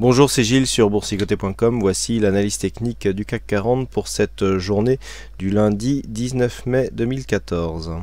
Bonjour, c'est Gilles sur boursicoté.com. Voici l'analyse technique du CAC 40 pour cette journée du lundi 19 mai 2014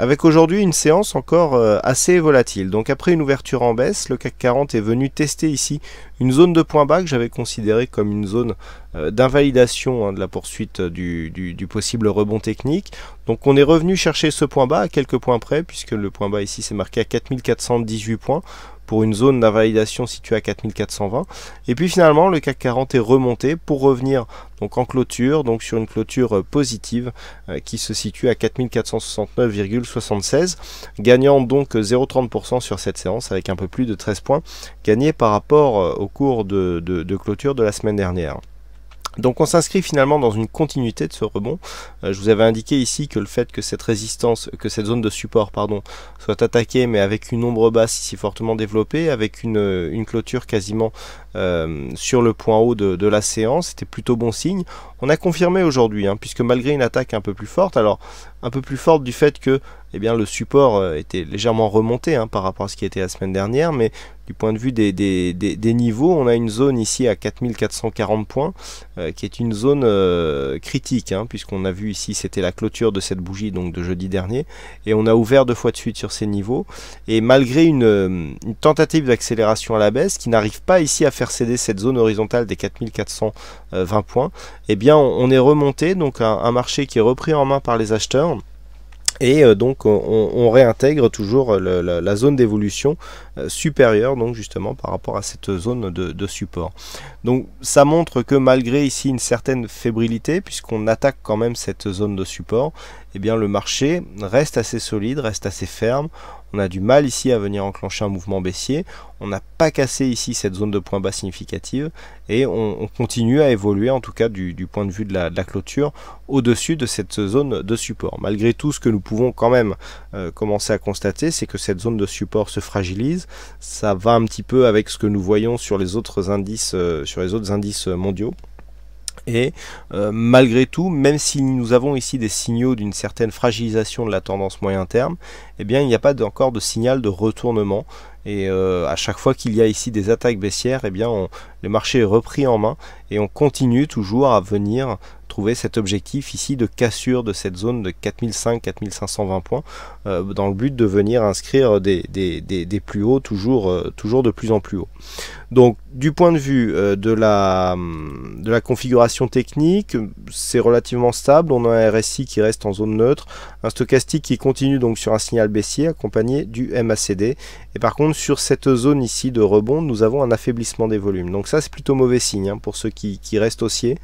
avec aujourd'hui une séance encore euh, assez volatile. Donc après une ouverture en baisse, le CAC 40 est venu tester ici une zone de point bas que j'avais considérée comme une zone euh, d'invalidation hein, de la poursuite du, possible rebond technique. Donc on est revenu chercher ce point bas à quelques points près, puisque le point bas ici s'est marqué à 4418 points pour une zone d'invalidation située à 4420. Et puis finalement, le CAC 40 est remonté pour revenir donc en clôture, donc sur une clôture euh, positive euh, qui se situe à 4469,76, gagnant donc 0,30% euh, sur cette séance avec un peu plus de 13 points gagnés par rapport au cours de clôture de la semaine dernière. Donc on s'inscrit finalement dans une continuité de ce rebond. Euh, je vous avais indiqué ici que le fait que cette résistance, que cette zone de support pardon, soit attaquée mais avec une ombre basse ici fortement développée, avec une, clôture quasiment euh, sur le point haut de, la séance, c'était plutôt bon signe. On a confirmé aujourd'hui, hein, puisque malgré une attaque un peu plus forte, alors un peu plus forte du fait que eh bien, le support euh, était légèrement remonté hein, par rapport à ce qui était la semaine dernière, mais du point de vue des, des, niveaux, on a une zone ici à 4440 points, euh, qui est une zone euh, critique, hein, puisqu'on a vu ici, c'était la clôture de cette bougie donc de jeudi dernier, et on a ouvert deux fois de suite sur ces niveaux, et malgré une, tentative d'accélération à la baisse, qui n'arrive pas ici à faire céder cette zone horizontale des 4420 points, eh bien on, est remonté, donc un marché qui est repris en main par les acheteurs, et euh, donc on, réintègre toujours euh, la, zone d'évolution euh, supérieure, donc justement par rapport à cette zone de, de, support. Donc ça montre que malgré ici une certaine fébrilité, puisqu'on attaque quand même cette zone de support, eh bien le marché reste assez solide, reste assez ferme on a du mal ici à venir enclencher un mouvement baissier, on n'a pas cassé ici cette zone de point bas significative et on, continue à évoluer en tout cas du, point de vue de la, clôture au-dessus de cette zone de support. Malgré tout ce que nous pouvons quand même euh, commencer à constater c'est que cette zone de support se fragilise, ça va un petit peu avec ce que nous voyons sur les autres indices, euh, sur les autres indices mondiaux. Et euh, malgré tout, même si nous avons ici des signaux d'une certaine fragilisation de la tendance moyen terme, eh bien il n'y a pas encore de signal de retournement. Et euh, à chaque fois qu'il y a ici des attaques baissières, et eh bien le marché est repris en main et on continue toujours à venir trouver cet objectif ici de cassure de cette zone de 4500-4520 points euh, dans le but de venir inscrire des, plus hauts toujours, euh, toujours de plus en plus haut. Donc du point de vue de, la, hum, de la configuration technique, c'est relativement stable. On a un RSI qui reste en zone neutre, un stochastique qui continue donc sur un signal baissier accompagné du MACD. Et par contre sur cette zone ici de rebond, nous avons un affaiblissement des volumes. Donc ça c'est plutôt mauvais signe hein, pour ceux qui, restent haussiers.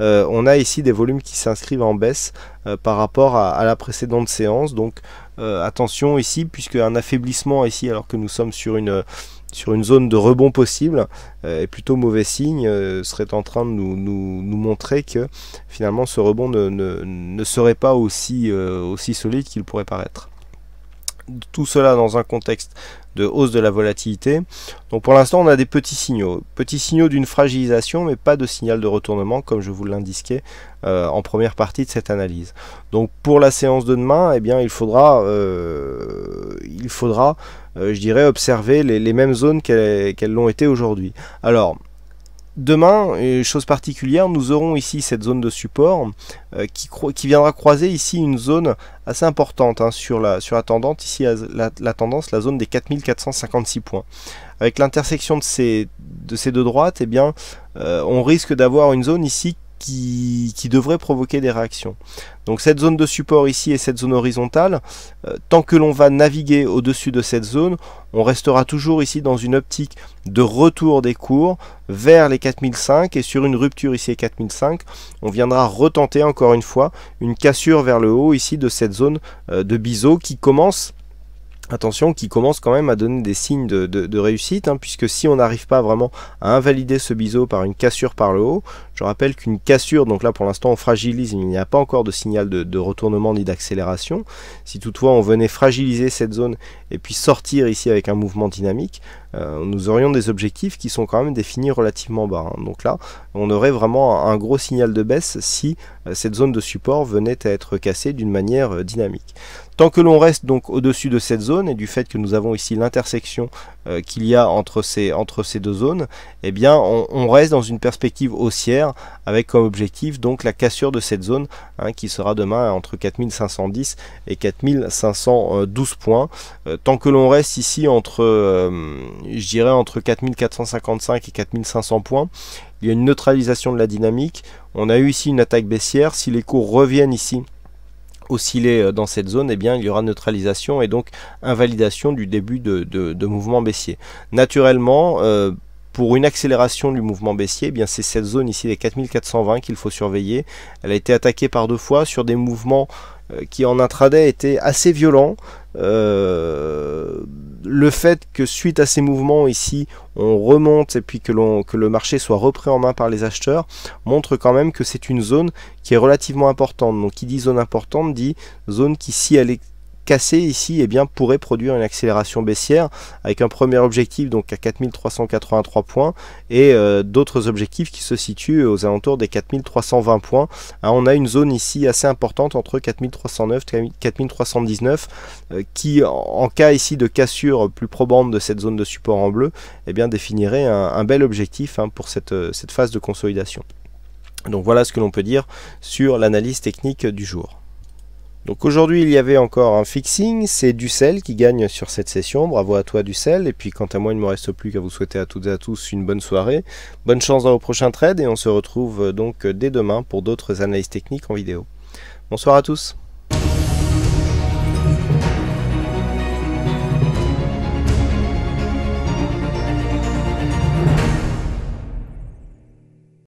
Euh, on a ici des volumes qui s'inscrivent en baisse euh, par rapport à, la précédente séance. Donc euh, attention ici, puisque un affaiblissement ici alors que nous sommes sur une sur une zone de rebond possible est plutôt mauvais signe, serait en train de nous, montrer que finalement ce rebond ne, serait pas aussi, aussi solide qu'il pourrait paraître. Tout cela dans un contexte de hausse de la volatilité. Donc pour l'instant, on a des petits signaux. Petits signaux d'une fragilisation, mais pas de signal de retournement, comme je vous l'indiquais euh, en première partie de cette analyse. Donc pour la séance de demain, eh bien, il faudra, euh, il faudra euh, je dirais, observer les, mêmes zones qu'elles l'ont été aujourd'hui. Alors, Demain, euh, chose particulière, nous aurons ici cette zone de support euh, qui, viendra croiser ici une zone assez importante hein, sur, la, sur tendance, ici la, tendance, la zone des 4456 points. Avec l'intersection de ces, de ces deux droites, eh bien, euh, on risque d'avoir une zone ici qui, devrait provoquer des réactions. Donc cette zone de support ici et cette zone horizontale, euh, tant que l'on va naviguer au-dessus de cette zone, on restera toujours ici dans une optique de retour des cours vers les 4005 et sur une rupture ici à 4005, on viendra retenter encore une fois une cassure vers le haut ici de cette zone euh, de biseau qui commence attention, qui commence quand même à donner des signes de, réussite, hein, puisque si on n'arrive pas vraiment à invalider ce biseau par une cassure par le haut, je rappelle qu'une cassure, donc là pour l'instant on fragilise, il n'y a pas encore de signal de, retournement ni d'accélération. Si toutefois on venait fragiliser cette zone et puis sortir ici avec un mouvement dynamique, euh, nous aurions des objectifs qui sont quand même définis relativement bas. Hein. Donc là, on aurait vraiment un, gros signal de baisse si euh, cette zone de support venait à être cassée d'une manière euh, dynamique. Tant que l'on reste donc au-dessus de cette zone et du fait que nous avons ici l'intersection euh, qu'il y a entre ces, deux zones, eh bien on, reste dans une perspective haussière avec comme objectif donc la cassure de cette zone hein, qui sera demain entre 4510 et 4512 points. Euh, tant que l'on reste ici entre, euh, je dirais entre 4455 et 4500 points, il y a une neutralisation de la dynamique. On a eu ici une attaque baissière. Si les cours reviennent ici osciller euh, dans cette zone, eh bien, il y aura neutralisation et donc invalidation du début de, de, mouvement baissier. Naturellement, euh, pour une accélération du mouvement baissier, eh bien c'est cette zone ici des 4420 qu'il faut surveiller. Elle a été attaquée par deux fois sur des mouvements euh, qui en intraday étaient assez violents le fait que suite à ces mouvements ici, on remonte et puis que, que le marché soit repris en main par les acheteurs, montre quand même que c'est une zone qui est relativement importante. Donc qui dit zone importante dit zone qui, si elle est cassé ici et eh bien, pourrait produire une accélération baissière avec un premier objectif donc à 4383 points et euh, d'autres objectifs qui se situent aux alentours des 4320 points. Ah, on a une zone ici assez importante entre 4309 et 4319 qui en cas ici de cassure plus probante de cette zone de support en bleu eh bien, définirait un, bel objectif hein, pour euh, cette phase de consolidation. Donc voilà ce que l'on peut dire sur l'analyse technique du jour. Donc aujourd'hui, il y avait encore un fixing, c'est Ducel qui gagne sur cette session. Bravo à toi Ducel. Et puis quant à moi, il ne me reste plus qu'à vous souhaiter à toutes et à tous une bonne soirée. Bonne chance dans vos prochains trades et on se retrouve euh, donc dès demain pour d'autres analyses techniques en vidéo. Bonsoir à tous.